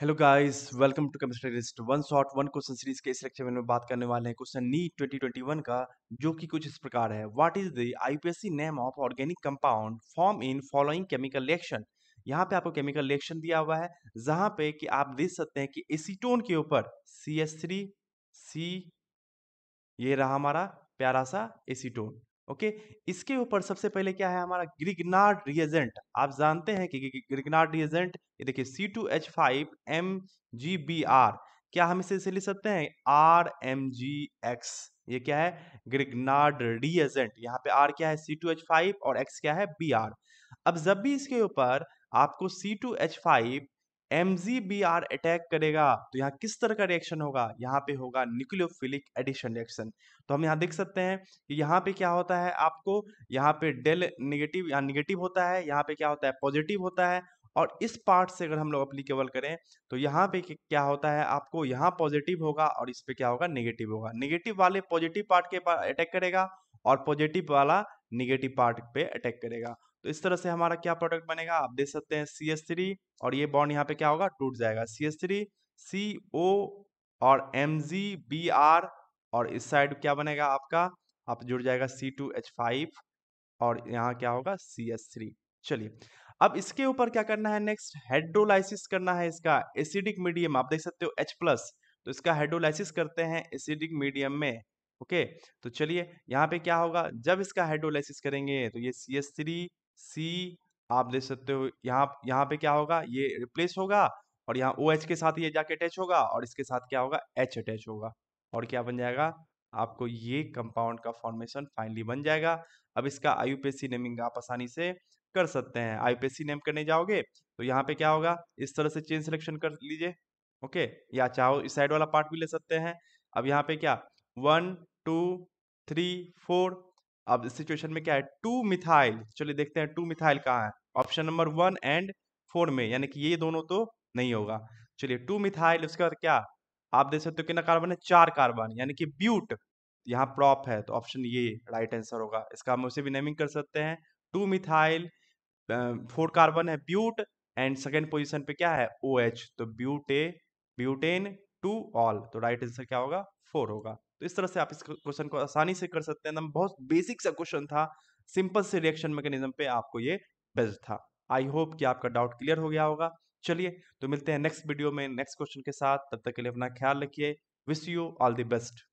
hello guys welcome to chemistry list one shot one question series के इस lecture में बात करने वाले हैं क्वेश्चन नीट 2021 का जो कि कुछ इस प्रकार है what is the IUPAC name of organic compound form in following chemical reaction यहां पे आपको केमिकल रिएक्शन दिया हुआ है जहां पे कि आप देख सकते हैं कि एसीटोन के ऊपर सी एस सी ये रहा हमारा प्यारा सा एसीटोन ओके इसके ऊपर सबसे पहले क्या है हमारा ग्रिगनार्ड रिएजेंट आप जानते हैं कि ग्रिगनार्ड रिएजेंट ये देखिए C two H five M G B R क्या हम इसे इसे लिख सकते हैं आर एम जी एक्स ये क्या है ग्रिगनार्ड रिएजेंट यहाँ पे आर क्या है सी टू एच फाइव और एक्स क्या है बी आर अब जब भी इसके ऊपर आपको C two H five M attack करेगा तो यहाँ किस तरह का रिएक्शन होगा यहाँ पे होगा न्यूक्लियोफिलिक एडिशन रिएक्शन तो हम यहाँ देख सकते हैं कि यहाँ पे क्या होता है आपको यहाँ पे डेल निगेटिव या निगेटिव होता है यहाँ पे क्या होता है पॉजिटिव होता है और इस पार्ट से अगर हम लोग अप्लीकेबल करें तो यहाँ पे क्या होता है आपको यहाँ पॉजिटिव होगा और इस पे क्या होगा नेगेटिव होगा नेगेटिव वाले पॉजिटिव पार्ट के अटैक करेगा और पॉजिटिव वाला निगेटिव पार्ट पे अटैक करेगा तो इस तरह से हमारा क्या प्रोडक्ट बनेगा आप देख सकते हैं सी एस थ्री और ये बॉन्ड यहाँ पे क्या होगा टूट जाएगा सी एस थ्री सी ओ और एम जी बी आर और इस साइड क्या बनेगा आपका आप जुड़ जाएगा सी टू एच फाइव और यहाँ क्या होगा सी एस थ्री चलिए अब इसके ऊपर क्या करना है नेक्स्ट हेड्रोलाइसिस करना है इसका एसिडिक मीडियम आप देख सकते हो एच प्लस तो इसका हेड्रोलाइसिस करते हैं एसिडिक मीडियम में ओके तो चलिए यहाँ पे क्या होगा जब इसका हाइड्रोलाइसिस करेंगे तो ये सी एस थ्री सी आप देख सकते हो यहाँ यहाँ पे क्या होगा ये रिप्लेस होगा और यहाँ ओ OH के साथ ये जाके अटैच होगा और इसके साथ क्या होगा एच अटैच होगा और क्या बन जाएगा आपको ये कंपाउंड का फॉर्मेशन फाइनली बन जाएगा अब इसका सी नेमिंग आप आसानी से कर सकते हैं सी नेम करने जाओगे तो यहाँ पे क्या होगा इस तरह से चेन सिलेक्शन कर लीजिए ओके या चाहो इस साइड वाला पार्ट भी ले सकते हैं अब यहाँ पे क्या वन टू थ्री फोर अब इस सिचुएशन में क्या है टू मिथाइल चलिए देखते हैं टू मिथाइल कहाँ है option number one and four में यानी कि ये दोनों तो नहीं होगा चलिए टू मिथाइल उसके बाद क्या आप देख सकते हो कितना कार्बन है चार कार्बन यानी कि ब्यूट यहाँ प्रॉप है तो ऑप्शन ये राइट आंसर होगा इसका हम उसे भी नेमिंग कर सकते हैं टू मिथाइल फोर कार्बन है ब्यूट एंड सेकेंड पोजिशन पे क्या है ओ OH, एच तो ब्यूटे ब्यूटेन टू ऑल तो राइट आंसर क्या होगा फोर होगा तो इस तरह से आप इस क्वेश्चन को आसानी से कर सकते हैं बहुत बेसिक सा क्वेश्चन था सिंपल से रिएक्शन मैकेनिज्म पे आपको ये बेस्ट था आई होप कि आपका डाउट क्लियर हो गया होगा चलिए तो मिलते हैं नेक्स्ट वीडियो में नेक्स्ट क्वेश्चन के साथ तब तक के लिए अपना ख्याल रखिए wish you all the best